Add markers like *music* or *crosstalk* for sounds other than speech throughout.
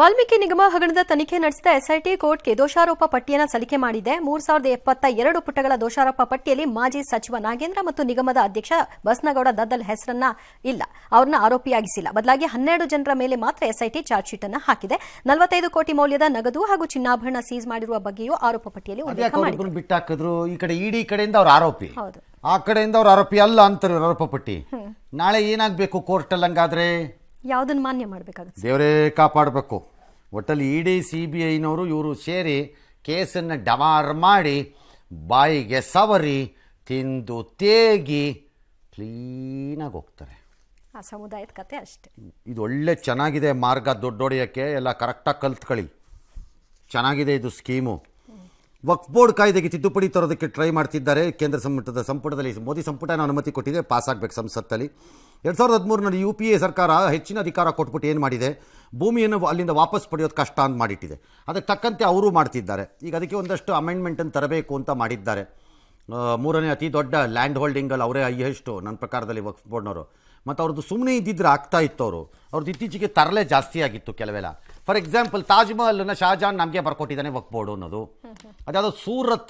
ವಾಲ್ಮೀಕಿ ನಿಗಮ ಹಗರಣದ ತನಿಖೆ ನಡೆಸಿದ ಎಸ್ಐಟಿ ಕೋರ್ಟ್ಗೆ ದೋಷಾರೋಪ ಪಟ್ಟಿಯನ್ನು ಸಲ್ಲಿಕೆ ಮಾಡಿದೆ ಮೂರ್ ಸಾವಿರದ ಎಪ್ಪತ್ತ ಎರಡು ಪುಟಗಳ ದೋಷಾರೋಪ ಪಟ್ಟಿಯಲ್ಲಿ ಮಾಜಿ ಸಚಿವ ನಾಗೇಂದ್ರ ಮತ್ತು ನಿಗಮದ ಅಧ್ಯಕ್ಷ ಬಸ್ನಗೌಡ ದದ್ದಲ್ ಹೆಸರನ್ನ ಇಲ್ಲ ಅವ್ರನ್ನ ಆರೋಪಿಯಾಗಿಸಿಲ್ಲ ಬದಲಾಗಿ ಹನ್ನೆರಡು ಜನರ ಮೇಲೆ ಮಾತ್ರ ಎಸ್ಐಟಿ ಚಾರ್ಜ್ ಶೀಟ್ ಅನ್ನು ಹಾಕಿದೆ ನಲವತ್ತೈದು ಕೋಟಿ ಮೌಲ್ಯದ ನಗದು ಹಾಗೂ ಚಿನ್ನಾಭರಣ ಸೀಸ್ ಮಾಡಿರುವ ಬಗ್ಗೆಯೂ ಆರೋಪ ಪಟ್ಟಿಯಲ್ಲಿ ಉಲ್ಲೇಖ ಬಿಟ್ಟಾಕಿದ್ರು ಈ ಕಡೆ ಇಡಿ ಕಡೆಯಿಂದ ಅವ್ರ ಆರೋಪಿ ಆ ಕಡೆಯಿಂದ ಅವರು ಆರೋಪಿ ಅಲ್ಲ ಅಂತಾರೆ ಆರೋಪ ಪಟ್ಟಿ ನಾಳೆ ಏನಾಗಬೇಕು ಕೋರ್ಟ್ ಅಲ್ಲಿ ಹಂಗಾದ್ರೆ ಯಾವುದನ್ನು ಮಾನ್ಯ ಮಾಡ್ಬೇಕಾಗುತ್ತೆ ದೇವರೇ ಕಾಪಾಡಬೇಕು ಒಟ್ಟಲ್ಲಿ ಇಡಿ ಸಿ ಬಿ ಐನವರು ಇವರು ಸೇರಿ ಕೇಸನ್ನು ಡಮಾರ್ ಮಾಡಿ ಬಾಯಿಗೆ ಸವರಿ ತಿಂದು ತೇಗಿ ಕ್ಲೀನಾಗಿ ಹೋಗ್ತಾರೆ ಆ ಸಮುದಾಯದ ಕತೆ ಅಷ್ಟೇ ಇದು ಒಳ್ಳೆ ಚೆನ್ನಾಗಿದೆ ಮಾರ್ಗ ದೊಡ್ಡೊಡೆಯೋಕ್ಕೆ ಎಲ್ಲ ಕರೆಕ್ಟಾಗಿ ಕಲ್ತ್ಕೊಳ್ಳಿ ಚೆನ್ನಾಗಿದೆ ಇದು ಸ್ಕೀಮು ವಕ್ಫ್ ಬೋರ್ಡ್ ಕಾಯ್ದೆಗೆ ತಿದ್ದುಪಡಿ ತರೋದಕ್ಕೆ ಟ್ರೈ ಮಾಡ್ತಿದ್ದಾರೆ ಕೇಂದ್ರ ಸಂಪುಟದ ಸಂಪುಟದಲ್ಲಿ ಮೋದಿ ಸಂಪುಟ ಅನುಮತಿ ಕೊಟ್ಟಿದೆ ಪಾಸ್ ಆಗಬೇಕು ಸಂಸತ್ತಲ್ಲಿ ಎರಡು ಸಾವಿರದ ಹದಿಮೂರರಲ್ಲಿ ಯು ಪಿ ಎ ಸರ್ಕಾರ ಹೆಚ್ಚಿನ ಅಧಿಕಾರ ಕೊಟ್ಬಿಟ್ಟು ಏನು ಮಾಡಿದೆ ಭೂಮಿಯನ್ನು ಅಲ್ಲಿಂದ ವಾಪಸ್ ಪಡೆಯೋದು ಕಷ್ಟ ಅಂತ ಮಾಡಿಟ್ಟಿದೆ ಅದಕ್ಕೆ ತಕ್ಕಂತೆ ಅವರು ಮಾಡ್ತಿದ್ದಾರೆ ಈಗ ಅದಕ್ಕೆ ಒಂದಷ್ಟು ಅಮೆಂಡ್ಮೆಂಟನ್ನು ತರಬೇಕು ಅಂತ ಮಾಡಿದ್ದಾರೆ ಮೂರನೇ ಅತಿ ದೊಡ್ಡ ಲ್ಯಾಂಡ್ ಹೋಲ್ಡಿಂಗಲ್ಲಿ ಅವರೇ ಅಯ್ಯಷ್ಟು ನನ್ನ ಪ್ರಕಾರದಲ್ಲಿ ವಕ್ಫ್ ಬೋರ್ಡ್ನವರು ಮತ್ತು ಅವ್ರದ್ದು ಸುಮ್ಮನೆ ಇದ್ದಿದ್ರೆ ಆಗ್ತಾ ಇತ್ತು ಅವರು ಅವ್ರದ್ದು ಇತ್ತೀಚೆಗೆ ತರಲೆ ಜಾಸ್ತಿ ಆಗಿತ್ತು ಕೆಲವೆಲ್ಲ ಫಾರ್ ಎಕ್ಸಾಂಪಲ್ ನ ಶಾಜಾನ್ ನಮಗೆ ಬರ್ಕೊಟ್ಟಿದ್ದಾನೆ ವಕ್ ಬೋರ್ಡ್ ಅನ್ನೋದು ಅದ್ಯಾವುದೋ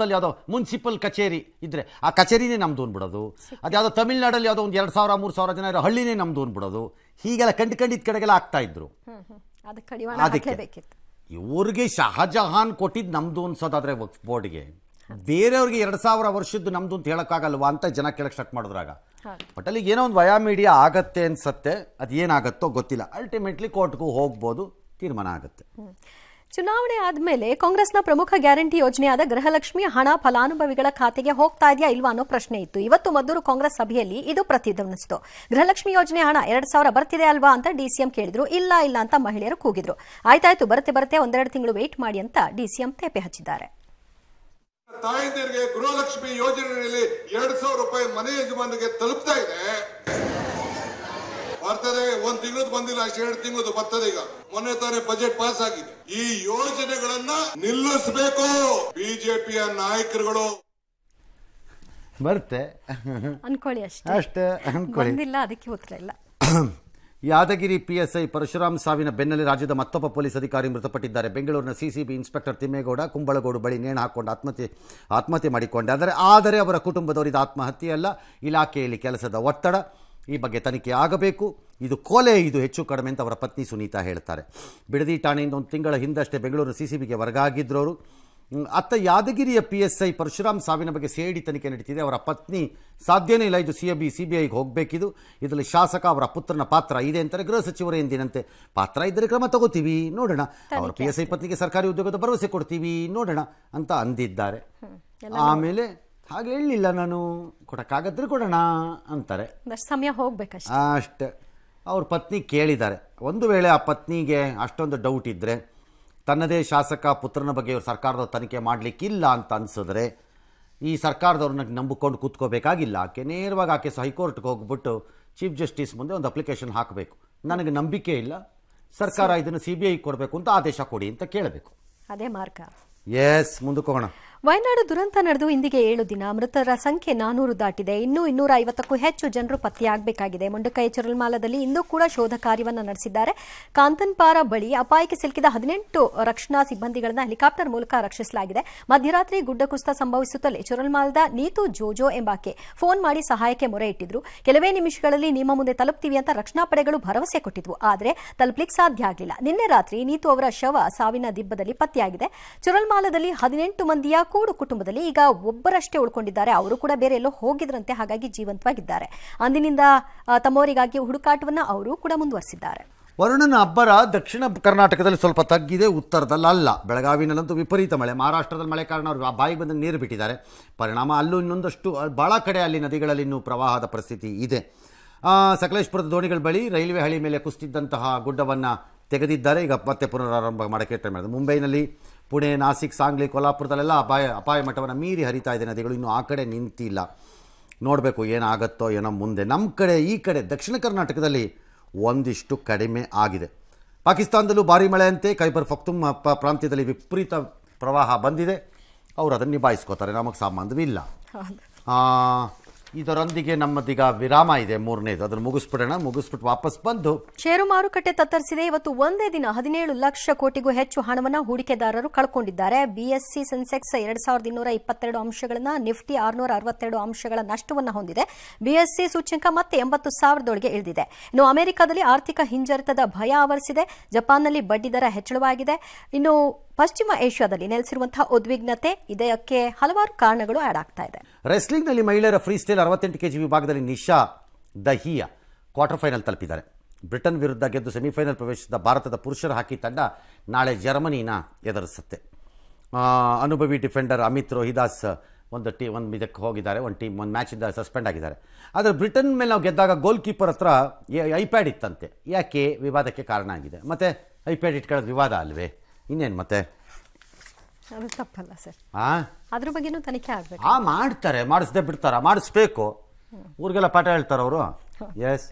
ಅಲ್ಲಿ ಯಾವುದೋ ಮುನ್ಸಿಪಲ್ ಕಚೇರಿ ಇದ್ರೆ ಆ ಕಚೇರಿನೇ ನಮ್ದು ಅನ್ಬಿಡೋದು ಅದ್ಯಾವುದೋ ತಮಿಳ್ನಾಡಲ್ಲಿ ಯಾವುದೋ ಒಂದು ಎರಡು ಸಾವಿರ ಮೂರು ಸಾವಿರ ಜನ ಇರೋ ಹಳ್ಳಿನೇ ನಮ್ದು ಅನ್ಬಿಡೋದು ಹೀಗೆಲ್ಲ ಕಂಡು ಕಂಡಿದ ಕಡೆಗೆಲ್ಲ ಆಗ್ತಾ ಇದ್ರು ಅದಕ್ಕೆ ಇವ್ರಿಗೆ ಶಹಜಹಾನ್ ಕೊಟ್ಟಿದ್ದು ನಮ್ದು ಅನ್ಸೋದಾದ್ರೆ ವಕ್ಫ್ ಬೋರ್ಡ್ಗೆ ಬೇರೆಯವ್ರಿಗೆ ಎರಡು ಸಾವಿರ ವರ್ಷದ್ದು ನಮ್ದು ಅಂತ ಹೇಳೋಕ್ಕಾಗಲ್ವಾ ಅಂತ ಜನ ಕೇಳಕ್ಕೆ ಸ್ಟಾರ್ಟ್ ಮಾಡಿದ್ರಾಗ ಬಟ್ ಅಲ್ಲಿ ಏನೋ ಒಂದು ವಯಾ ಮೀಡಿಯಾ ಆಗತ್ತೆ ಅನ್ಸತ್ತೆ ಅದು ಏನಾಗತ್ತೋ ಗೊತ್ತಿಲ್ಲ ಅಲ್ಟಿಮೇಟ್ಲಿ ಕೋರ್ಟ್ಗೂ ಹೋಗ್ಬೋದು ತೀರ್ಮಾನ ಆಗುತ್ತೆ ಚುನಾವಣೆ ಆದಮೇಲೆ ಕಾಂಗ್ರೆಸ್ನ ಪ್ರಮುಖ ಗ್ಯಾರಂಟಿ ಯೋಜನೆಯಾದ ಗೃಹಲಕ್ಷ್ಮಿ ಹಣ ಫಲಾನುಭವಿಗಳ ಖಾತೆಗೆ ಹೋಗ್ತಾ ಇದೆಯಾ ಇಲ್ವಾ ಅನ್ನೋ ಪ್ರಶ್ನೆ ಇತ್ತು ಇವತ್ತು ಮದ್ದೂರು ಕಾಂಗ್ರೆಸ್ ಸಭೆಯಲ್ಲಿ ಇದು ಪ್ರತಿಧ್ವನಿಸಿತು ಗೃಹಲಕ್ಷ್ಮಿ ಯೋಜನೆ ಹಣ ಎರಡು ಸಾವಿರ ಬರ್ತಿದೆ ಅಲ್ವಾ ಅಂತ ಡಿಸಿಎಂ ಕೇಳಿದ್ರು ಇಲ್ಲ ಇಲ್ಲ ಅಂತ ಮಹಿಳೆಯರು ಕೂಗಿದ್ರು ಆಯ್ತಾಯ್ತು ಬರುತ್ತೆ ಬರುತ್ತೆ ಒಂದೆರಡು ತಿಂಗಳು ವೇಟ್ ಮಾಡಿ ಅಂತ ಡಿಸಿಎಂ ತೇಪೆ ಹಚ್ಚಿದ್ದಾರೆ ತಾಯಂದಿರಿಗೆ ಗೃಹಲಕ್ಷ್ಮಿ ಯೋಜನೆಯಲ್ಲಿ ರೂಪಾಯಿ ತಲುಪ್ತಾ ಇದೆ ಬರ್ತದೆ ಒಂದ್ ತಿಂಗಳದ್ ಬಂದಿಲ್ಲ ಅಷ್ಟೇ ಎರಡು ತಿಂಗಳದ್ದು ಬರ್ತದೆ ಈಗ ಮೊನ್ನೆ ತಾನೇ ಬಜೆಟ್ ಪಾಸ್ ಆಗಿದೆ ಈ ಯೋಜನೆಗಳನ್ನ ನಿಲ್ಲಿಸಬೇಕು ಬಿಜೆಪಿಯ ನಾಯಕರುಗಳು ಬರುತ್ತೆ ಅನ್ಕೊಳ್ಳಿ ಅಷ್ಟೇ ಅಷ್ಟೇ ಅದಕ್ಕೆ ಇಲ್ಲ *coughs* ಯಾದಗಿರಿ ಪಿಎಸ್ಐ ಪರಶುರಾಮ್ ಸಾವಿನ ಬೆನ್ನಲ್ಲೇ ರಾಜ್ಯದ ಮತ್ತೊಬ್ಬ ಪೊಲೀಸ್ ಅಧಿಕಾರಿ ಮೃತಪಟ್ಟಿದ್ದಾರೆ ಬೆಂಗಳೂರಿನ ಸಿಸಿಬಿ ಇನ್ಸ್ಪೆಕ್ಟರ್ ತಿಮ್ಮೇಗೌಡ ಕುಂಬಳಗೋಡು ಬಳಿ ನೇಣು ಹಾಕೊಂಡು ಆತ್ಮಹತ್ಯೆ ಆತ್ಮಹತ್ಯೆ ಮಾಡಿಕೊಂಡೆ ಆದರೆ ಆದರೆ ಅವರ ಕುಟುಂಬದವರಿದ ಅಲ್ಲ ಇಲಾಖೆಯಲ್ಲಿ ಕೆಲಸದ ಒತ್ತಡ ಈ ಬಗ್ಗೆ ತನಿಖೆ ಆಗಬೇಕು ಇದು ಕೋಲೆ ಇದು ಹೆಚ್ಚು ಕಡಿಮೆ ಅಂತ ಅವರ ಪತ್ನಿ ಸುನೀತಾ ಹೇಳ್ತಾರೆ ಬಿಡದಿ ಠಾಣೆಯಿಂದ ಒಂದು ತಿಂಗಳ ಹಿಂದಷ್ಟೇ ಬೆಂಗಳೂರು ಸಿ ಸಿ ಬಿಗೆ ಆಗಿದ್ರು ಅತ್ತ ಯಾದಗಿರಿಯ ಪಿ ಎಸ್ ಐ ಪರಶುರಾಮ್ ಸಾವಿನ ಬಗ್ಗೆ ಸಿ ತನಿಖೆ ನಡೀತಿದೆ ಅವರ ಪತ್ನಿ ಸಾಧ್ಯನೇ ಇಲ್ಲ ಇದು C A B C B ಐಗೆ ಹೋಗಬೇಕಿದು ಇದರಲ್ಲಿ ಶಾಸಕ ಅವರ ಪುತ್ರನ ಪಾತ್ರ ಇದೆ ಅಂತಾರೆ ಗೃಹ ಸಚಿವರೇ ಎಂದಿನಂತೆ ಪಾತ್ರ ಇದ್ದರೆ ಕ್ರಮ ತಗೋತೀವಿ ನೋಡೋಣ ಅವರ ಪಿ ಎಸ್ ಐ ಪತ್ನಿಗೆ ಸರ್ಕಾರಿ ಉದ್ಯೋಗದ ಭರವಸೆ ಕೊಡ್ತೀವಿ ನೋಡೋಣ ಅಂತ ಅಂದಿದ್ದಾರೆ ಆಮೇಲೆ ಹಾಗೆ ಹೇಳಿಲ್ಲ ನಾನು ಕೊಡೋಕ್ಕಾಗದ್ರೆ ಕೊಡೋಣ ಅಂತಾರೆ ಸಮಯ ಹೋಗ್ಬೇಕಷ್ಟೇ ಅಷ್ಟೇ ಅವ್ರ ಪತ್ನಿ ಕೇಳಿದ್ದಾರೆ ಒಂದು ವೇಳೆ ಆ ಪತ್ನಿಗೆ ಅಷ್ಟೊಂದು ಡೌಟ್ ಇದ್ದರೆ ತನ್ನದೇ ಶಾಸಕ ಪುತ್ರನ ಬಗ್ಗೆ ಇವರು ಸರ್ಕಾರದವ್ರು ತನಿಖೆ ಮಾಡಲಿಕ್ಕಿಲ್ಲ ಅಂತ ಅನಿಸಿದ್ರೆ ಈ ಸರ್ಕಾರದವ್ರನ್ನ ನಂಬಿಕೊಂಡು ಕೂತ್ಕೋಬೇಕಾಗಿಲ್ಲ ಆಕೆ ನೇರವಾಗಿ ಆಕೆ ಹೈಕೋರ್ಟ್ಗೆ ಹೋಗ್ಬಿಟ್ಟು ಚೀಫ್ ಜಸ್ಟಿಸ್ ಮುಂದೆ ಒಂದು ಅಪ್ಲಿಕೇಶನ್ ಹಾಕಬೇಕು ನನಗೆ ನಂಬಿಕೆ ಇಲ್ಲ ಸರ್ಕಾರ ಇದನ್ನು ಸಿ ಬಿ ಐ ಕೊಡಬೇಕು ಅಂತ ಆದೇಶ ಕೊಡಿ ಅಂತ ಕೇಳಬೇಕು ಅದೇ ಮಾರ್ಗ ಎಸ್ ಮುಂದಕ್ಕೆ ಹೋಗೋಣ ವಯನಾಡು ದುರಂತ ನಡೆದು ಇಂದಿಗೆ ಏಳು ದಿನ ಮೃತರ ಸಂಖ್ಯೆ ನಾನೂರು ದಾಟಿದೆ ಇನ್ನೂ ಇನ್ನೂರ ಐವತ್ತಕ್ಕೂ ಹೆಚ್ಚು ಜನರು ಪತ್ತೆಯಾಗಬೇಕಾಗಿದೆ ಮುಂಡಕೈ ಚುರಲ್ಮಾಲದಲ್ಲಿ ಇಂದೂ ಕೂಡ ಶೋಧ ಕಾರ್ಯವನ್ನು ನಡೆಸಿದ್ದಾರೆ ಕಾಂತನ್ಪಾರ ಬಳಿ ಅಪಾಯಕ್ಕೆ ಸಿಲುಕಿದ ಹದಿನೆಂಟು ರಕ್ಷಣಾ ಸಿಬ್ಬಂದಿಗಳನ್ನು ಹೆಲಿಕಾಪ್ಟರ್ ಮೂಲಕ ರಕ್ಷಿಸಲಾಗಿದೆ ಮಧ್ಯರಾತ್ರಿ ಗುಡ್ಡ ಕುಸಿತ ಸಂಭವಿಸುತ್ತಲೇ ಚುರಲ್ಮಾಲದ ನೀತು ಜೋಜೋ ಎಂಬಾಕೆ ಫೋನ್ ಮಾಡಿ ಸಹಾಯಕ್ಕೆ ಮೊರೆ ಇಟ್ಟಿದ್ರು ಕೆಲವೇ ನಿಮಿಷಗಳಲ್ಲಿ ನಿಮ್ಮ ಮುಂದೆ ತಲುಪ್ತೀವಿ ಅಂತ ರಕ್ಷಣಾ ಪಡೆಗಳು ಭರವಸೆ ಕೊಟ್ಟಿದ್ವು ಆದರೆ ತಲುಪಲಿಕ್ಕೆ ಸಾಧ್ಯ ಆಗಲಿಲ್ಲ ನಿನ್ನೆ ರಾತ್ರಿ ನೀತು ಅವರ ಶವ ಸಾವಿನ ದಿಬ್ಬದಲ್ಲಿ ಪತ್ತೆಯಾಗಿದೆ ಚುರಲ್ಮಾಲದಲ್ಲಿ ಹದಿನೆಂಟು ಮಂದಿಯ ಕಾಕೋಡು ಕುಟುಂಬದಲ್ಲಿ ಈಗ ಒಬ್ಬರಷ್ಟೇ ಉಳ್ಕೊಂಡಿದ್ದಾರೆ ಅವರು ಕೂಡ ಬೇರೆ ಎಲ್ಲೋ ಹೋಗಿದ್ರಂತೆ ಹಾಗಾಗಿ ಜೀವಂತವಾಗಿದ್ದಾರೆ ಅಂದಿನಿಂದ ತಮ್ಮವರಿಗಾಗಿ ಹುಡುಕಾಟವನ್ನು ಅವರು ಕೂಡ ಮುಂದುವರೆಸಿದ್ದಾರೆ ವರುಣನ ಅಬ್ಬರ ದಕ್ಷಿಣ ಕರ್ನಾಟಕದಲ್ಲಿ ಸ್ವಲ್ಪ ತಗ್ಗಿದೆ ಉತ್ತರದಲ್ಲಿ ಅಲ್ಲ ಬೆಳಗಾವಿನಲ್ಲಂತೂ ವಿಪರೀತ ಮಳೆ ಮಹಾರಾಷ್ಟ್ರದಲ್ಲಿ ಮಳೆ ಕಾರಣ ಅವರು ಬಾಯಿಗೆ ಬಂದಂಗೆ ನೀರು ಬಿಟ್ಟಿದ್ದಾರೆ ಪರಿಣಾಮ ಅಲ್ಲೂ ಇನ್ನೊಂದಷ್ಟು ಭಾಳ ಕಡೆ ಅಲ್ಲಿ ನದಿಗಳಲ್ಲಿ ಇನ್ನೂ ಪ್ರವಾಹದ ಪರಿಸ್ಥಿತಿ ಇದೆ ಸಕಲೇಶ್ಪುರದ ದೋಣಿಗಳ ಬಳಿ ರೈಲ್ವೆ ಹಳಿ ಮೇಲೆ ಕುಸಿದಿದ್ದಂತಹ ಗುಡ್ಡವನ್ನು ತೆಗೆದಿದ್ದಾರೆ ಈಗ ಮತ್ತೆ ಪುನರಾರಂಭ ಮಾಡೋಕ್ಕೆ ಟ್ರೈ ಮುಂಬೈನಲ್ಲಿ ಪುಣೆ ನಾಸಿಕ್ ಸಾಂಗ್ಲಿ ಕೊಲ್ಲಾಪುರದಲ್ಲೆಲ್ಲ ಅಪಾಯ ಅಪಾಯ ಮಟ್ಟವನ್ನು ಮೀರಿ ಹರಿತಾ ಇದೆ ನದಿಗಳು ಇನ್ನೂ ಆ ಕಡೆ ನಿಂತಿಲ್ಲ ನೋಡಬೇಕು ಏನಾಗುತ್ತೋ ಏನೋ ಮುಂದೆ ನಮ್ಮ ಕಡೆ ಈ ಕಡೆ ದಕ್ಷಿಣ ಕರ್ನಾಟಕದಲ್ಲಿ ಒಂದಿಷ್ಟು ಕಡಿಮೆ ಆಗಿದೆ ಪಾಕಿಸ್ತಾನದಲ್ಲೂ ಭಾರಿ ಮಳೆಯಂತೆ ಕೈಬರ್ ಫಕ್ತುಮ್ ಪ್ರಾಂತ್ಯದಲ್ಲಿ ವಿಪರೀತ ಪ್ರವಾಹ ಬಂದಿದೆ ಅವರು ಅದನ್ನು ನಿಭಾಯಿಸ್ಕೋತಾರೆ ನಮಗೆ ಸಂಬಂಧವಿಲ್ಲ ಇದರೊಂದಿಗೆ ನಮ್ಮದೀಗ ವಿರಾಮ ಇದೆ ಮೂರನೇದು ಅದನ್ನು ಮುಗಿಸ್ಬಿಡೋಣ ಮುಗಿಸ್ಬಿಟ್ಟು ವಾಪಸ್ ಬಂದು ಷೇರು ಮಾರುಕಟ್ಟೆ ತತ್ತರಿಸಿದೆ ಇವತ್ತು ಒಂದೇ ದಿನ ಹದಿನೇಳು ಲಕ್ಷ ಕೋಟಿಗೂ ಹೆಚ್ಚು ಹಣವನ್ನು ಹೂಡಿಕೆದಾರರು ಕಳ್ಕೊಂಡಿದ್ದಾರೆ ಬಿಎಸ್ಸಿ ಸೆನ್ಸೆಕ್ಸ್ ಎರಡ್ ಸಾವಿರದ ಇನ್ನೂರ ಇಪ್ಪತ್ತೆರಡು ಅಂಶಗಳನ್ನ ನಿಫ್ಟಿ ಆರುನೂರ ಅರವತ್ತೆರಡು ಅಂಶಗಳ ನಷ್ಟವನ್ನು ಹೊಂದಿದೆ ಬಿಎಸ್ಸಿ ಸೂಚ್ಯಂಕ ಮತ್ತೆ ಎಂಬತ್ತು ಸಾವಿರದೊಳಗೆ ಇಳಿದಿದೆ ಇನ್ನು ಅಮೆರಿಕದಲ್ಲಿ ಆರ್ಥಿಕ ಹಿಂಜರಿತದ ಭಯ ಆವರಿಸಿದೆ ಜಪಾನ್ನಲ್ಲಿ ಬಡ್ಡಿ ದರ ಹೆಚ್ಚಳವಾಗಿದೆ ಇನ್ನು ಪಶ್ಚಿಮ ಏಷ್ಯಾದಲ್ಲಿ ನೆಲೆಸಿರುವಂತಹ ಉದ್ವಿಗ್ನತೆ ಇದಕ್ಕೆ ಹಲವಾರು ಕಾರಣಗಳು ಆಡ್ ಆಗ್ತಾ ಇದೆ ರೆಸ್ಲಿಂಗ್ನಲ್ಲಿ ಮಹಿಳೆಯರ ಫ್ರೀ ಸ್ಟೈಲ್ ಅರವತ್ತೆಂಟು ಜಿ ವಿಭಾಗದಲ್ಲಿ ನಿಶಾ ದಹಿಯಾ ಕ್ವಾರ್ಟರ್ ಫೈನಲ್ ತಲುಪಿದ್ದಾರೆ ಬ್ರಿಟನ್ ವಿರುದ್ಧ ಗೆದ್ದು ಸೆಮಿಫೈನಲ್ ಪ್ರವೇಶಿಸಿದ ಭಾರತದ ಪುರುಷರ ಹಾಕಿ ತಂಡ ನಾಳೆ ಜರ್ಮನಿನ ಎದುರಿಸುತ್ತೆ ಅನುಭವಿ ಡಿಫೆಂಡರ್ ಅಮಿತ್ ರೋಹಿದಾಸ್ ಒಂದು ಟೀಮ್ ಒಂದು ಇದಕ್ಕೆ ಹೋಗಿದ್ದಾರೆ ಒಂದು ಟೀಮ್ ಒಂದು ಮ್ಯಾಚಿಂದ ಸಸ್ಪೆಂಡ್ ಆಗಿದ್ದಾರೆ ಆದರೆ ಬ್ರಿಟನ್ ಮೇಲೆ ನಾವು ಗೆದ್ದಾಗ ಗೋಲ್ ಕೀಪರ್ ಹತ್ರ ಐಪ್ಯಾಡ್ ಇತ್ತಂತೆ ಯಾಕೆ ವಿವಾದಕ್ಕೆ ಕಾರಣ ಆಗಿದೆ ಮತ್ತು ಐಪ್ಯಾಡ್ ಇಟ್ಕೊಳ್ಳೋದು ವಿವಾದ ಅಲ್ವೇ ಇನ್ನೇನು ಮತ್ತೆ ಅದು ತಪ್ಪಲ್ಲ ಸರ್ ಅದ್ರ ಬಗ್ಗೆನೂ ತನಿಖೆ ಆಗ್ಬೇಕು ಆ ಮಾಡ್ತಾರೆ ಮಾಡಿಸ್ದೆ ಬಿಡ್ತಾರ ಮಾಡಿಸ್ಬೇಕು ಊರಿಗೆಲ್ಲ ಪಾಠ ಹೇಳ್ತಾರ ಅವರು ಎಸ್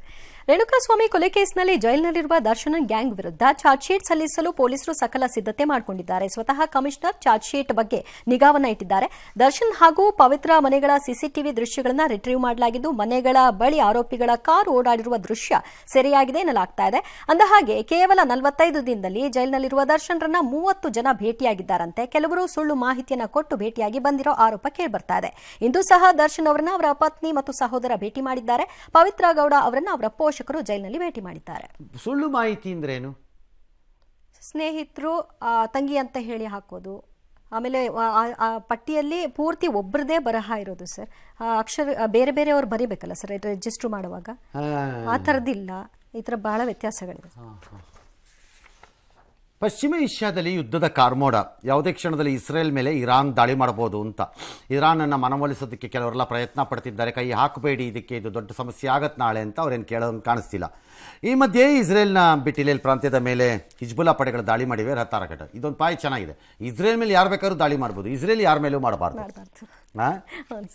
ರೇಣುಕಾಸ್ವಾಮಿ ಕೊಲೆ ಕೇಸ್ನಲ್ಲಿ ಜೈಲಿನಲ್ಲಿರುವ ದರ್ಶನ್ ಗ್ಯಾಂಗ್ ವಿರುದ್ಧ ಚಾರ್ಜ್ ಶೀಟ್ ಸಲ್ಲಿಸಲು ಪೊಲೀಸರು ಸಕಲ ಸಿದ್ಧತೆ ಮಾಡಿಕೊಂಡಿದ್ದಾರೆ ಸ್ವತಃ ಕಮಿಷನರ್ ಚಾರ್ಜ್ ಶೀಟ್ ಬಗ್ಗೆ ನಿಗಾವನ್ನ ಇಟ್ಟಿದ್ದಾರೆ ದರ್ಶನ್ ಹಾಗೂ ಪವಿತ್ರ ಮನೆಗಳ ಸಿಸಿಟಿವಿ ದೃಶ್ಯಗಳನ್ನು ರಿಟ್ರೀವ್ ಮಾಡಲಾಗಿದ್ದು ಮನೆಗಳ ಬಳಿ ಆರೋಪಿಗಳ ಕಾರು ಓಡಾಡಿರುವ ದೃಶ್ಯ ಸೆರೆಯಾಗಿದೆ ಎನ್ನಲಾಗ್ತಾ ಇದೆ ಅಂದಹಾಗೆ ಕೇವಲ ನಲವತ್ತೈದು ದಿನದಲ್ಲಿ ಜೈಲಿನಲ್ಲಿರುವ ದರ್ಶನ್ರನ್ನ ಮೂವತ್ತು ಜನ ಭೇಟಿಯಾಗಿದ್ದಾರಂತೆ ಕೆಲವರು ಸುಳ್ಳು ಮಾಹಿತಿಯನ್ನು ಕೊಟ್ಟು ಭೇಟಿಯಾಗಿ ಬಂದಿರೋ ಆರೋಪ ಕೇಳಿಬರ್ತಾ ಇದೆ ಇಂದು ಸಹ ದರ್ಶನ್ ಅವರನ್ನ ಅವರ ಪತ್ನಿ ಮತ್ತು ಸಹೋದರ ಭೇಟಿ ಮಾಡಿದ್ದಾರೆ ಪವಿತ್ರ ಗೌಡ ಅವರನ್ನು ಅವರ ಪೋಸ್ಟ್ ಪೋಷಕರು ಜೈಲಿನಲ್ಲಿ ಭೇಟಿ ಮಾಡಿದ್ದಾರೆ ಸುಳ್ಳು ಮಾಹಿತಿ ಏನು ಸ್ನೇಹಿತರು ತಂಗಿ ಅಂತ ಹೇಳಿ ಹಾಕೋದು ಆಮೇಲೆ ಆ ಪಟ್ಟಿಯಲ್ಲಿ ಪೂರ್ತಿ ಒಬ್ಬರದೇ ಬರಹ ಇರೋದು ಸರ್ ಅಕ್ಷರ ಬೇರೆ ಬೇರೆ ಅವ್ರು ಬರೀಬೇಕಲ್ಲ ಸರ್ ರಿಜಿಸ್ಟರ್ ಮಾಡುವಾಗ ಆ ಥರದ್ದಿಲ್ಲ ಈ ಥರ ಬಹಳ ವ್ಯತ್ಯಾಸಗಳಿದೆ ಪಶ್ಚಿಮ ಏಷ್ಯಾದಲ್ಲಿ ಯುದ್ಧದ ಕಾರ್ಮೋಡ ಯಾವುದೇ ಕ್ಷಣದಲ್ಲಿ ಇಸ್ರೇಲ್ ಮೇಲೆ ಇರಾನ್ ದಾಳಿ ಮಾಡಬಹುದು ಅಂತ ಇರಾನನ್ನು ಮನವೊಲಿಸೋದಕ್ಕೆ ಕೆಲವರೆಲ್ಲ ಪ್ರಯತ್ನ ಪಡ್ತಿದ್ದಾರೆ ಕೈ ಹಾಕಬೇಡಿ ಇದಕ್ಕೆ ಇದು ದೊಡ್ಡ ಸಮಸ್ಯೆ ಆಗತ್ತೆ ನಾಳೆ ಅಂತ ಅವ್ರೇನು ಕೇಳೋದು ಕಾಣಿಸ್ತಿಲ್ಲ ಈ ಮಧ್ಯೆ ಇಸ್ರೇಲ್ನ ಬಿಟಿಲೇಲ್ ಪ್ರಾಂತ್ಯದ ಮೇಲೆ ಹಿಜ್ಬುಲಾ ಪಡೆಗಳು ದಾಳಿ ಮಾಡಿವೆ ರಥ ಇದೊಂದು ಪಾಯಿ ಚೆನ್ನಾಗಿದೆ ಇಸ್ರೇಲ್ ಮೇಲೆ ಯಾರು ಬೇಕಾದ್ರೂ ದಾಳಿ ಮಾಡ್ಬೋದು ಇಸ್ರೇಲ್ ಯಾರ ಮೇಲೂ ಮಾಡಬಾರ್ದು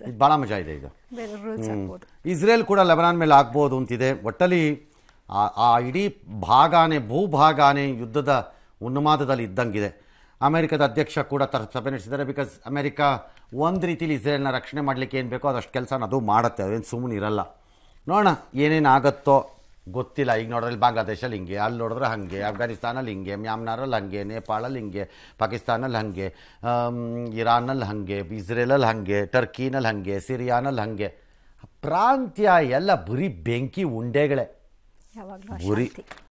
ಇದು ಭಾಳ ಮಜಾ ಇದೆ ಇದು ಇಸ್ರೇಲ್ ಕೂಡ ಲೆಬನಾನ್ ಮೇಲೆ ಆಗ್ಬೋದು ಅಂತಿದೆ ಒಟ್ಟಲ್ಲಿ ಆ ಇಡೀ ಭಾಗಾನೇ ಭೂಭಾಗಾನೇ ಯುದ್ಧದ ಉನ್ಮಾದದಲ್ಲಿ ಇದ್ದಂಗಿದೆ ಅಮೆರಿಕದ ಅಧ್ಯಕ್ಷ ಕೂಡ ತರ ಸಭೆ ನಡೆಸಿದ್ದಾರೆ ಬಿಕಾಸ್ ಅಮೆರಿಕ ಒಂದು ರೀತಿಲಿ ಇಸ್ರೇಲ್ನ ರಕ್ಷಣೆ ಮಾಡಲಿಕ್ಕೆ ಏನು ಬೇಕೋ ಅದಷ್ಟು ಕೆಲಸ ಅದು ಮಾಡುತ್ತೆ ಅದೇನು ಸುಮ್ಮನೆ ಇರಲ್ಲ ನೋಡೋಣ ಏನೇನು ಆಗುತ್ತೋ ಗೊತ್ತಿಲ್ಲ ಈಗ ನೋಡಿದ್ರೆ ಬಾಂಗ್ಲಾದೇಶಲ್ಲಿ ಹಿಂಗೆ ಅಲ್ಲಿ ನೋಡಿದ್ರೆ ಹಾಗೆ ಅಫ್ಘಾನಿಸ್ತಾನಲ್ಲಿ ಹಿಂಗೆ ಮ್ಯಾಮ್ನಾರಲ್ಲಿ ಹಾಗೆ ನೇಪಾಳಲ್ಲಿ ಹಿಂಗೆ ಪಾಕಿಸ್ತಾನಲ್ಲಿ ಹಾಗೆ ಇರಾನಲ್ಲಿ ಹಾಗೆ ಇಸ್ರೇಲಲ್ಲಿ ಹಾಗೆ ಟರ್ಕಿನಲ್ಲಿ ಹಾಗೆ ಸಿರಿಯಾನಲ್ಲಿ ಹಾಗೆ ಪ್ರಾಂತ್ಯ ಎಲ್ಲ ಬರೀ ಬೆಂಕಿ ಉಂಡೆಗಳೇ ಬುರಿ